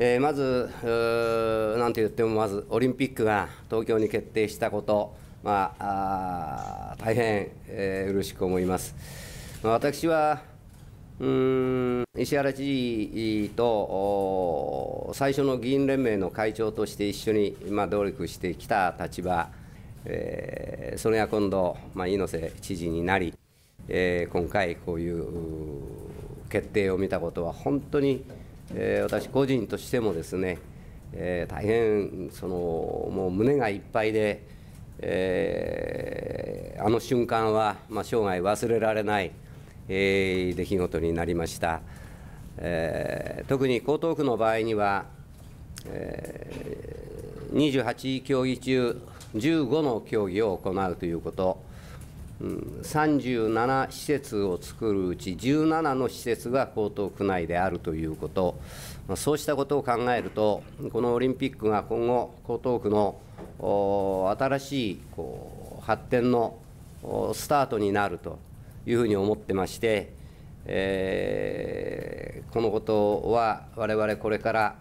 えー、まず、なんと言ってもまずオリンピックが東京に決定したこと、まあ、あ大変、えー、嬉しく思います。まあ、私はうん石原知事と最初の議員連盟の会長として一緒に、まあ、努力してきた立場、えー、それが今度、まあ、猪瀬知事になり、えー、今回こういう決定を見たことは本当に、えー、私個人としてもですね、えー、大変そのもう胸がいっぱいで、えー、あの瞬間は、まあ、生涯忘れられない、えー、出来事になりました、えー、特に江東区の場合には、えー、28競技中15の競技を行うということうん、37施設を作るうち17の施設が江東区内であるということ、まあ、そうしたことを考えると、このオリンピックが今後、江東区の新しいこう発展のスタートになるというふうに思ってまして、えー、このことは我々これから、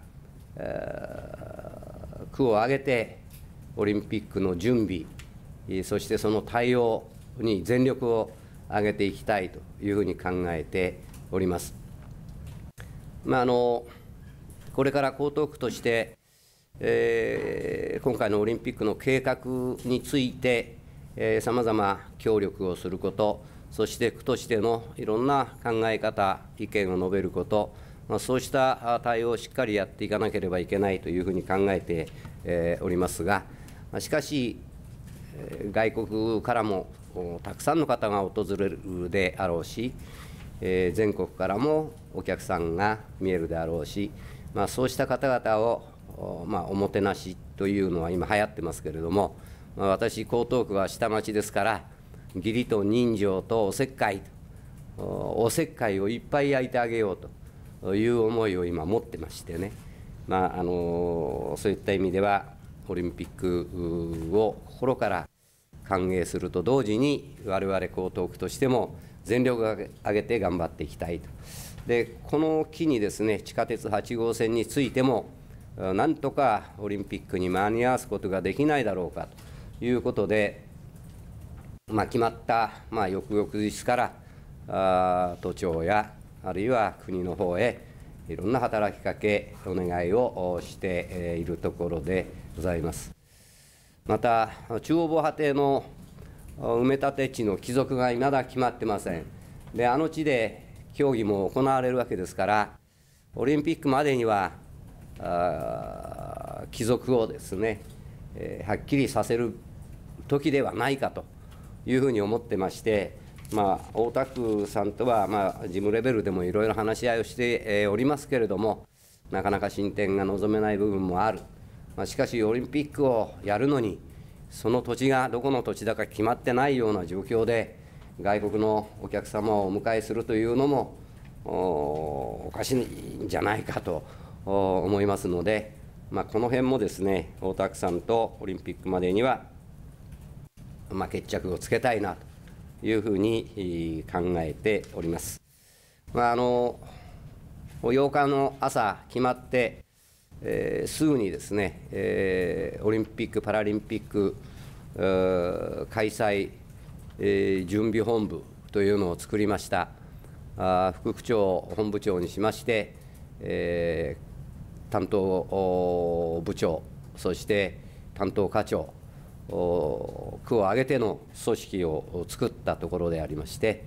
えー、区を挙げて、オリンピックの準備、そしてその対応、に全力を挙げていきたいというふうに考えております。まあ、あのこれから江東区として、えー、今回のオリンピックの計画について、さまざま協力をすること、そして区としてのいろんな考え方、意見を述べること、まあ、そうした対応をしっかりやっていかなければいけないというふうに考えて、えー、おりますが、しかし、外国からもたくさんの方が訪れるであろうし、えー、全国からもお客さんが見えるであろうし、まあ、そうした方々を、まあ、おもてなしというのは今流行ってますけれども、まあ、私江東区は下町ですから義理と人情とおせっかいおせっかいをいっぱい焼いてあげようという思いを今持ってましてね、まあ、あのそういった意味ではオリンピックを心から歓迎すると同時に、我々江東区としても全力を挙げて頑張っていきたいと。でこの機にですね地下鉄8号線についても、なんとかオリンピックに間に合わすことができないだろうかということで、まあ、決まった、まあ、翌々日からあ都庁やあるいは国の方へいろんな働きかけお願いをしているところでございます。また中央防波堤の埋め立て地の帰属がいまだ決まってませんであの地で競技も行われるわけですからオリンピックまでには帰属をですね、えー、はっきりさせる時ではないかというふうに思ってまして、まあ、大田区さんとは、まあ、事務レベルでもいろいろ話し合いをしておりますけれどもなかなか進展が望めない部分もあるまあ、しかしオリンピックをやるのに、その土地がどこの土地だか決まってないような状況で、外国のお客様をお迎えするというのもおかしいんじゃないかと思いますので、まあ、この辺もですね大田区さんとオリンピックまでには、まあ、決着をつけたいなというふうに考えております。まあ、あの8日の朝決まってえー、すぐにですね、えー、オリンピック・パラリンピック開催、えー、準備本部というのを作りましたあ副区長本部長にしまして、えー、担当部長そして担当課長区を挙げての組織を作ったところでありまして、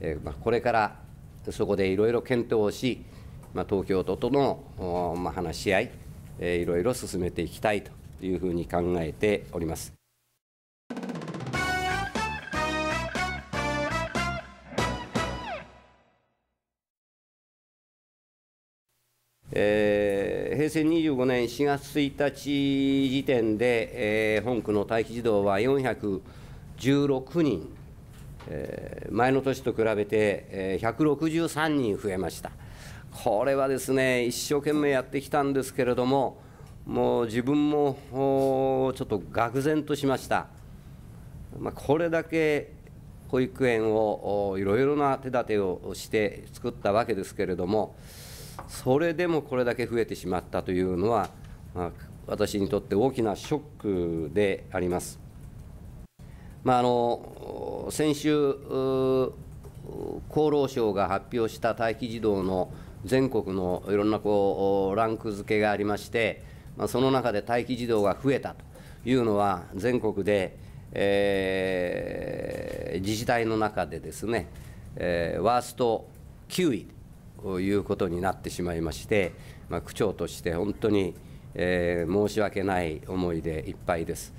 えーまあ、これからそこでいろいろ検討をしまあ、東京都との、まあ、話し合い、えー、いろいろ進めていきたいというふうに考えております。えー、平成25年4月1日時点で、えー、本区の待機児童は416人、えー、前の年と比べて、えー、163人増えました。これはですね一生懸命やってきたんですけれどももう自分もちょっと愕然としました、まあ、これだけ保育園をいろいろな手立てをして作ったわけですけれどもそれでもこれだけ増えてしまったというのは、まあ、私にとって大きなショックであります。まあ、あの先週厚労省が発表した待機児童の全国のいろんなこうランク付けがありまして、まあ、その中で待機児童が増えたというのは、全国で、えー、自治体の中でですね、えー、ワースト9位ということになってしまいまして、まあ、区長として本当に、えー、申し訳ない思いでいっぱいです。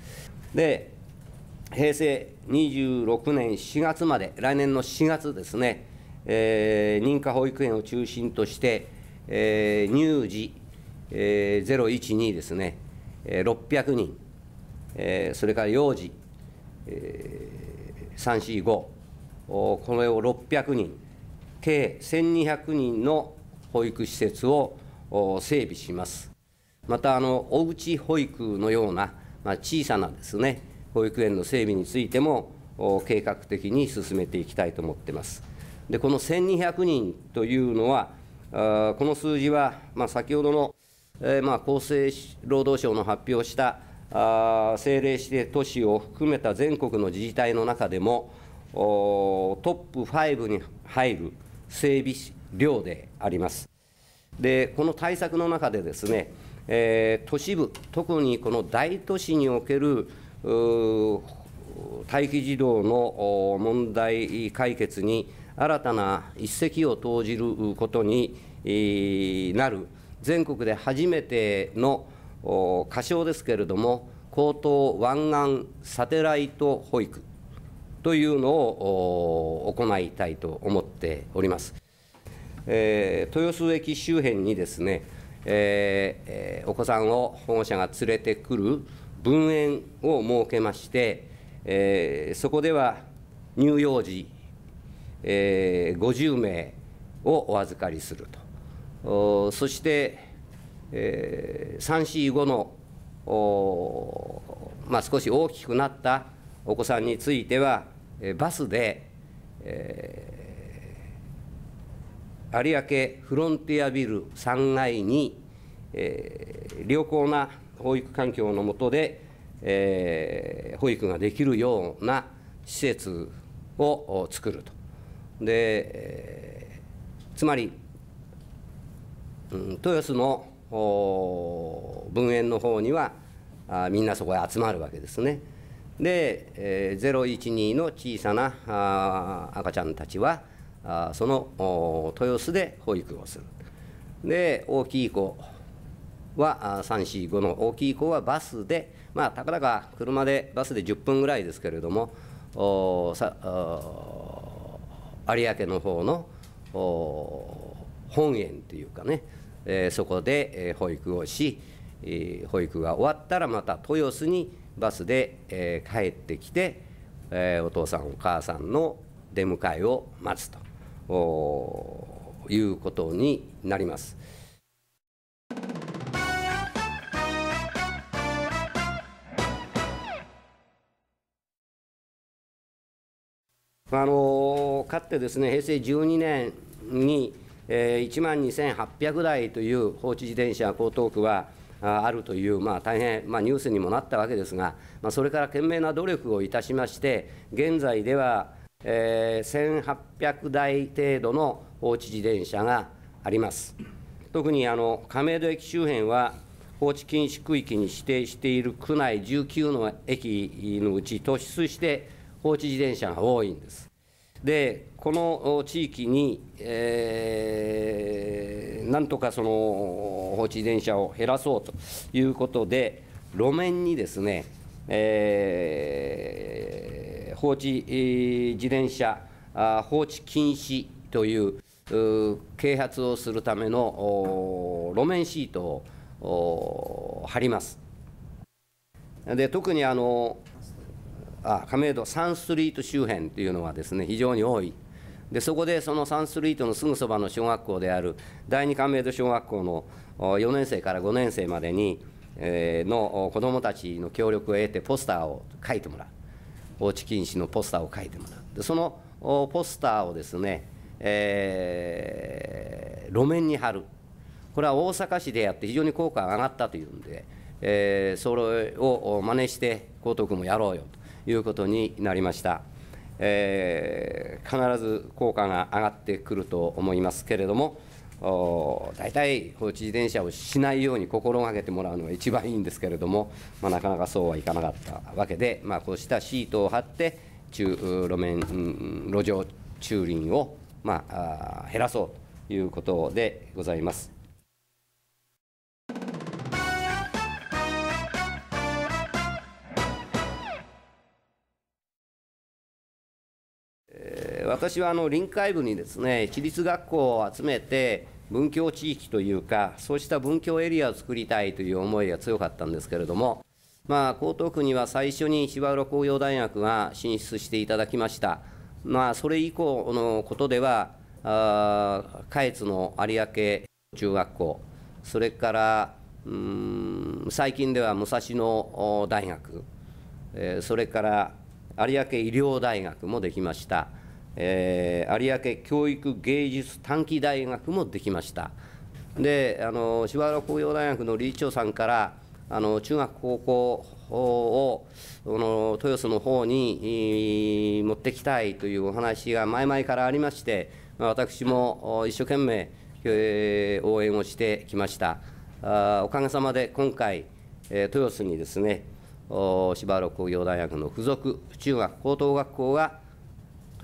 で平成26年4月まで、来年の4月ですね、えー、認可保育園を中心として、えー、乳児、えー、012ですね、えー、600人、えー、それから幼児、えー、345これを600人計1200人の保育施設を整備しますまたあのおうち保育のような、まあ、小さなですね保育園の整備についても計画的に進めていきたいと思っています。でこの1200人というのは、あこの数字は、まあ、先ほどの、えー、まあ、厚生労働省の発表したあ政令指定都市を含めた全国の自治体の中でも、トップ5に入る整備量であります。でこの対策の中でですね、えー、都市部、特にこの大都市における待機児童の問題解決に新たな一石を投じることになる、全国で初めての仮称ですけれども、高等湾岸サテライト保育というのを行いたいと思っております。えー、豊洲駅周辺にですね、えー、お子さんを保護者が連れてくる分園を設けまして、えー、そこでは乳幼児え50名をお預かりすると、そして、え3、4、5の、まあ、少し大きくなったお子さんについては、バスで、えー、有明フロンティアビル3階に、えー、良好な保育環境の下で、えー、保育ができるような施設を作ると。で、えー、つまり、うん、豊洲の分園の方にはあみんなそこへ集まるわけですね。で、えー、012の小さなあ赤ちゃんたちはあその豊洲で保育をする。で大きい子は345の大きい子はバスでまあたかだか車でバスで10分ぐらいですけれどもおさお有明の方の本園というかね、えー、そこで、え保育をし、えー、保育が終わったらまた豊洲にバスで、えー、帰ってきて、えー、お父さんお母さんの出迎えを待つということになります。あのかつてですね平成12年に、えー、1万2800台という放置自転車江東区はあるという、まあ、大変、まあ、ニュースにもなったわけですが、まあ、それから懸命な努力をいたしまして現在では、えー、1800台程度の放置自転車があります。特にあの亀戸駅周辺は放置禁止区域に指定している区内19の駅のうち突出して放置自転車が多いんです。でこの地域に、えー、なんとかその放置自転車を減らそうということで路面にですね、えー、放置自転車放置禁止という啓発をするための路面シートを貼ります。で特にあのあ亀戸サンストリート周辺というのはですね非常に多いでそこでそのサンストリートのすぐそばの小学校である第二亀戸小学校の4年生から5年生までに、えー、の子どもたちの協力を得てポスターを書いてもらう放置禁止のポスターを書いてもらうでそのポスターをですね、えー、路面に貼るこれは大阪市でやって非常に効果が上がったというんで、えー、それを真似して江東区もやろうよと。いうことになりました。えー、必ず効果が上がってくると思いますけれども、大体放置自転車をしないように心がけてもらうのが一番いいんですけれども、まあ、なかなかそうはいかなかったわけで、まあ、こうしたシートを張って中路面、路上駐輪を、まあ、減らそうということでございます。私はあの臨海部にですね私立学校を集めて文教地域というかそうした文教エリアを作りたいという思いが強かったんですけれども、まあ、江東区には最初に芝浦工業大学が進出していただきました、まあ、それ以降のことでは下越の有明中学校それからうん最近では武蔵野大学、えー、それから有明医療大学もできました。えー、有明教育芸術短期大学もできましたであの柴原工業大学の理事長さんからあの中学高校をの豊洲の方に持ってきたいというお話が前々からありまして私も一生懸命、応援をしてきましたあおかげさまで今回、豊洲にですね柴原工業大学の付属中学高等学校が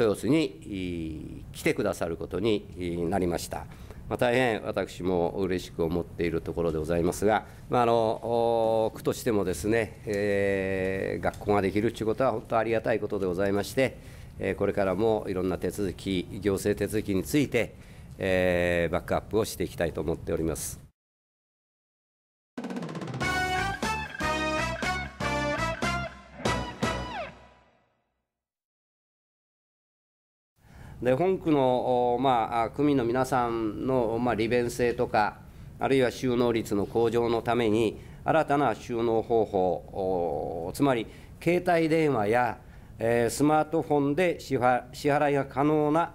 豊洲に来てくださることになりました。まあ、大変私も嬉しく思っているところでございますが、まあ、あの区としてもですね、えー、学校ができるということは本当ありがたいことでございまして、えー、これからもいろんな手続き、行政手続きについて、えー、バックアップをしていきたいと思っております。で本区の、まあ、民の皆さんの、まあ、利便性とか、あるいは収納率の向上のために、新たな収納方法、つまり携帯電話や、えー、スマートフォンで支払いが可能な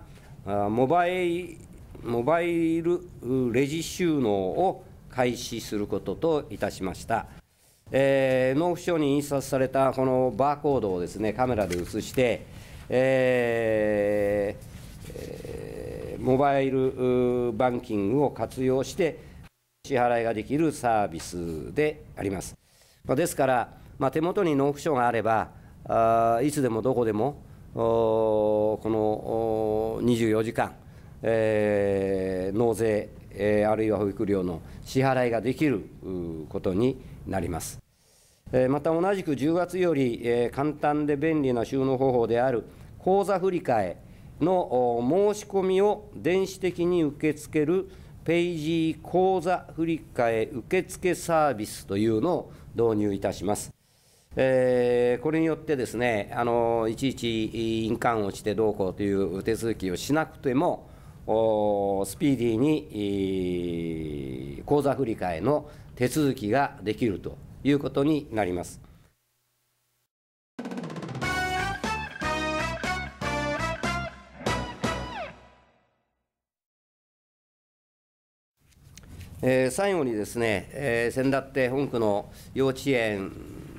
モバイモバイルレジ収納を開始することといたしました。えー、納付書に印刷されたこのバーコードをですねカメラで写して、えーえモバイルバンキングを活用して支払いができるサービスであります。まですから、まあ、手元に納付書があればあいつでもどこでもこの24時間、えー、納税、えー、あるいは保育料の支払いができることになります。えー、また同じく10月より、えー、簡単で便利な収納方法である口座振替の申し込みを電子的に受け付けるページ口座振替受付サービスというのを導入いたします。えー、これによってですねあのいちいち印鑑をしてどうこうという手続きをしなくてもスピーディーに口座振替の手続きができるということになります。えー、最後にですね、えー、先だって本区の幼稚園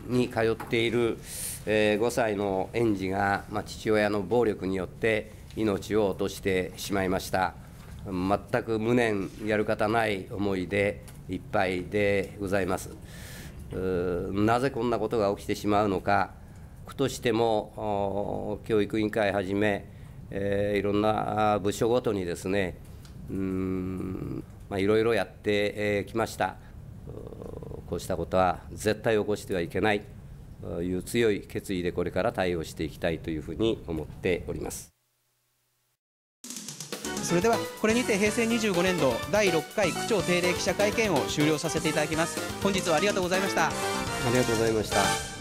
に通っている、えー、5歳の園児が、まあ、父親の暴力によって命を落としてしまいました全く無念やる方ない思いでいっぱいでございますなぜこんなことが起きてしまうのか区としても教育委員会はじめ、えー、いろんな部署ごとにですねうん、まあ、いろいろやってきました。こうしたことは絶対起こしてはいけないという強い決意でこれから対応していきたいというふうに思っております。それではこれにて平成25年度第6回区長定例記者会見を終了させていただきます本日はありがとうございましたありがとうございました